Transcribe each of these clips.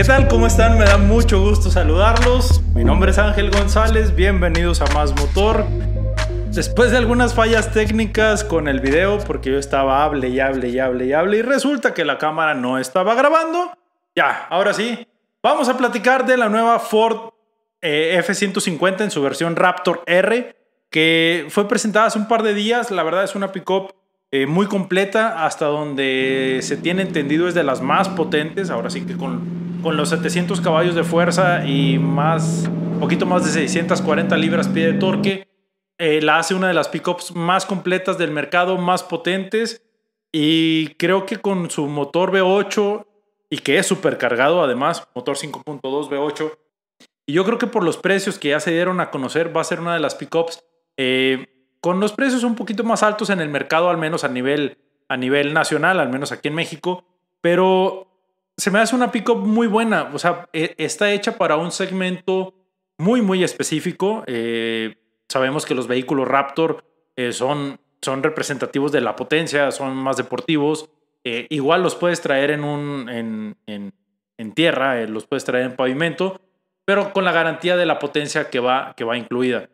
¿Qué tal? ¿Cómo están? Me da mucho gusto saludarlos. Mi nombre es Ángel González, bienvenidos a Más Motor. Después de algunas fallas técnicas con el video, porque yo estaba hable y hable y hable y hable, y resulta que la cámara no estaba grabando, ya, ahora sí, vamos a platicar de la nueva Ford eh, F-150 en su versión Raptor R, que fue presentada hace un par de días, la verdad es una pickup up eh, muy completa, hasta donde se tiene entendido es de las más potentes, ahora sí que con con los 700 caballos de fuerza y más, poquito más de 640 libras pie de torque, eh, la hace una de las pickups más completas del mercado, más potentes. Y creo que con su motor V8 y que es supercargado además, motor 5.2 V8. Y yo creo que por los precios que ya se dieron a conocer, va a ser una de las pickups eh, con los precios un poquito más altos en el mercado, al menos a nivel, a nivel nacional, al menos aquí en México. Pero se me hace una pick muy buena. O sea, e, está hecha para un segmento muy, muy específico. Eh, sabemos que los vehículos Raptor eh, son, son representativos de la potencia, son más deportivos. Eh, igual los puedes traer en, un, en tierra, los puedes traer en pavimento, pero con la garantía de la potencia que va, que va incluida.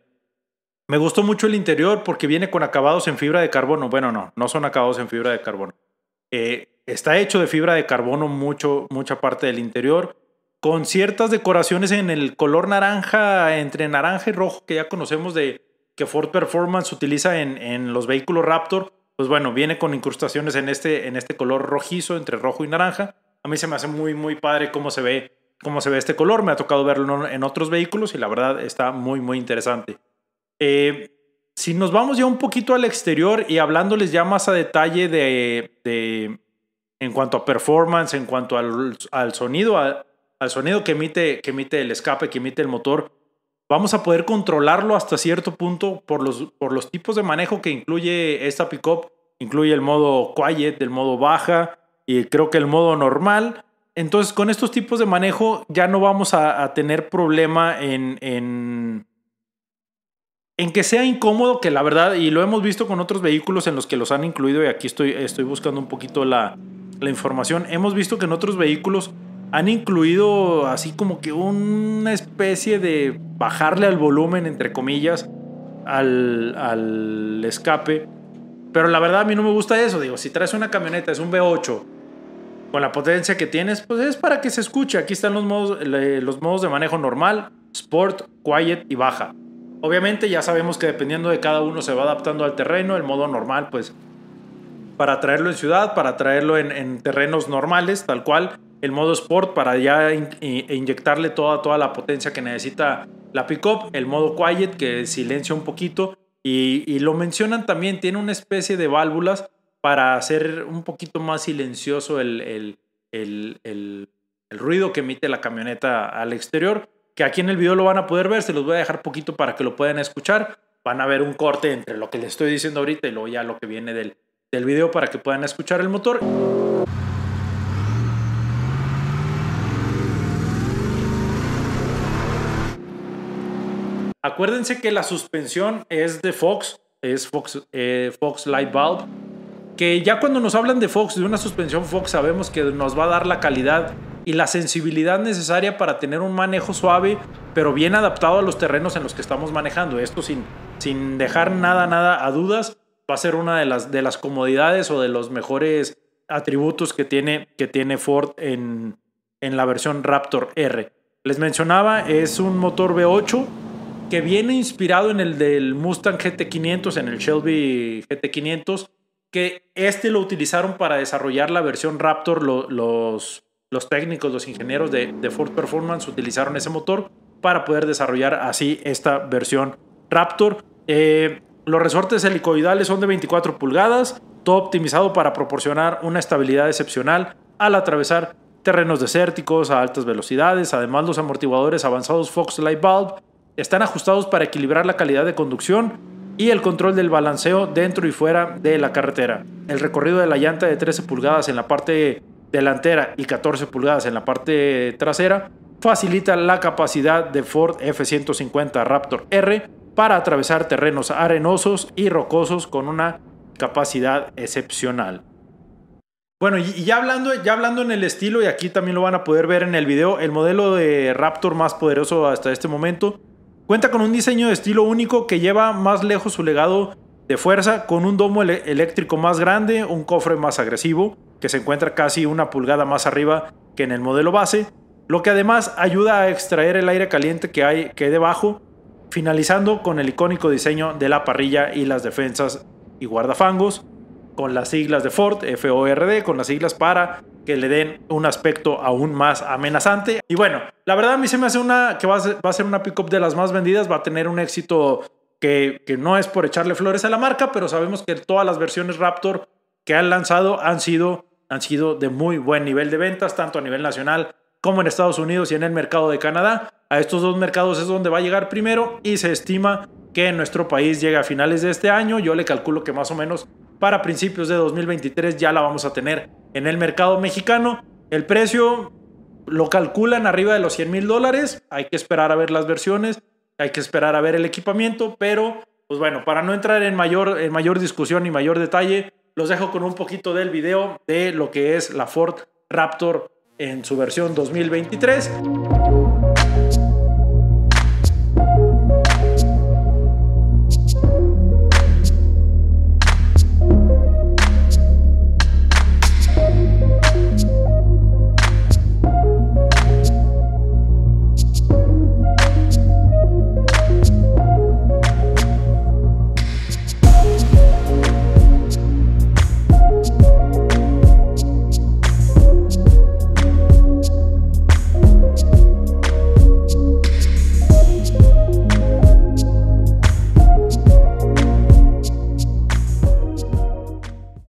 Me gustó mucho el interior porque viene con acabados en fibra de carbono. Bueno, no, no son acabados en fibra de carbono. Eh, está hecho de fibra de carbono mucho, mucha parte del interior, con ciertas decoraciones en el color naranja, entre naranja y rojo que ya conocemos de que Ford Performance utiliza en, los vehículos Raptor. Pues bueno, viene con incrustaciones en este, en este color rojizo, entre rojo y naranja. A mí se me hace muy, muy padre cómo se ve, cómo se ve este color. Me ha tocado verlo en otros vehículos y la verdad está muy, muy interesante. Eh, si nos vamos ya un poquito al exterior y hablándoles ya más a detalle de en cuanto a performance, en cuanto al, sonido, al sonido que emite, que emite el escape, que emite el motor, vamos a poder controlarlo hasta cierto punto por los, por los tipos de manejo que incluye esta pickup. Incluye el modo quiet, el modo baja y creo que el modo normal. Entonces, con estos tipos de manejo ya no vamos a, a tener problema en, en, en, que sea incómodo, que la verdad, y lo hemos visto con otros vehículos en los que los han incluido, y aquí estoy, estoy buscando un poquito la, la información. Hemos visto que en otros vehículos han incluido así como que una especie de bajarle al volumen, entre comillas, al, escape. Pero la verdad a mí no me gusta eso. Digo, si traes una camioneta, es un V8, con la potencia que tienes, pues es para que se escuche. Aquí están los modos, los modos de manejo normal, sport, quiet y baja. Obviamente ya sabemos que dependiendo de cada uno se va adaptando al terreno. El modo normal, pues para traerlo en ciudad, para traerlo en, terrenos normales, tal cual, el modo sport para ya inyectarle toda, toda la potencia que necesita la pickup, el modo quiet que silencia un poquito y, lo mencionan también, tiene una especie de válvulas para hacer un poquito más silencioso el, el, el, ruido que emite la camioneta al exterior, que aquí en el video lo van a poder ver, se los voy a dejar poquito para que lo puedan escuchar, van a ver un corte entre lo que les estoy diciendo ahorita y lo ya lo que viene del, del video para que puedan escuchar el motor. Acuérdense que la suspensión es de Fox, es Fox, eh, Fox Light Bulb, que ya cuando nos hablan de Fox, de una suspensión Fox, sabemos que nos va a dar la calidad y la sensibilidad necesaria para tener un manejo suave, pero bien adaptado a los terrenos en los que estamos manejando. Esto sin, sin dejar nada, nada a dudas va a ser una de las, de las comodidades o de los mejores atributos que tiene, que tiene Ford en, la versión Raptor R. Les mencionaba, es un motor V8 que viene inspirado en el del Mustang GT500, en el Shelby GT500, que este lo utilizaron para desarrollar la versión Raptor. los, los técnicos, los ingenieros de, de, Ford Performance utilizaron ese motor para poder desarrollar así esta versión Raptor. Eh, los resortes helicoidales son de 24 pulgadas, todo optimizado para proporcionar una estabilidad excepcional al atravesar terrenos desérticos a altas velocidades. Además, los amortiguadores avanzados Fox Light Bulb están ajustados para equilibrar la calidad de conducción y el control del balanceo dentro y fuera de la carretera. El recorrido de la llanta de 13 pulgadas en la parte delantera y 14 pulgadas en la parte trasera facilita la capacidad de Ford F150 Raptor R para atravesar terrenos arenosos y rocosos con una capacidad excepcional. Bueno, y ya hablando, ya hablando en el estilo, y aquí también lo van a poder ver en el video, el modelo de Raptor más poderoso hasta este momento cuenta con un diseño de estilo único que lleva más lejos su legado de fuerza, con un domo eléctrico más grande, un cofre más agresivo, que se encuentra casi una pulgada más arriba que en el modelo base, lo que además ayuda a extraer el aire caliente que hay que debajo finalizando con el icónico diseño de la parrilla y las defensas y guardafangos, con las siglas de Ford, F-O-R-D, con las siglas para que le den un aspecto aún más amenazante. Y bueno, la verdad a mí se me hace una que va a ser, una pick-up una pickup de las más vendidas, va a tener un éxito que, que no es por echarle flores a la marca, pero sabemos que todas las versiones Raptor que han lanzado han sido, han sido de muy buen nivel de ventas, tanto a nivel nacional como en Estados Unidos y en el mercado de Canadá a estos dos mercados es donde va a llegar primero y se estima que en nuestro país llega a finales de este año. Yo le calculo que más o menos para principios de 2023 ya la vamos a tener en el mercado mexicano. El precio lo calculan arriba de los 100 mil dólares. Hay que esperar a ver las versiones, hay que esperar a ver el equipamiento, pero pues bueno, para no entrar en mayor, en mayor discusión y mayor detalle, los dejo con un poquito del video de lo que es la Ford Raptor en su versión 2023.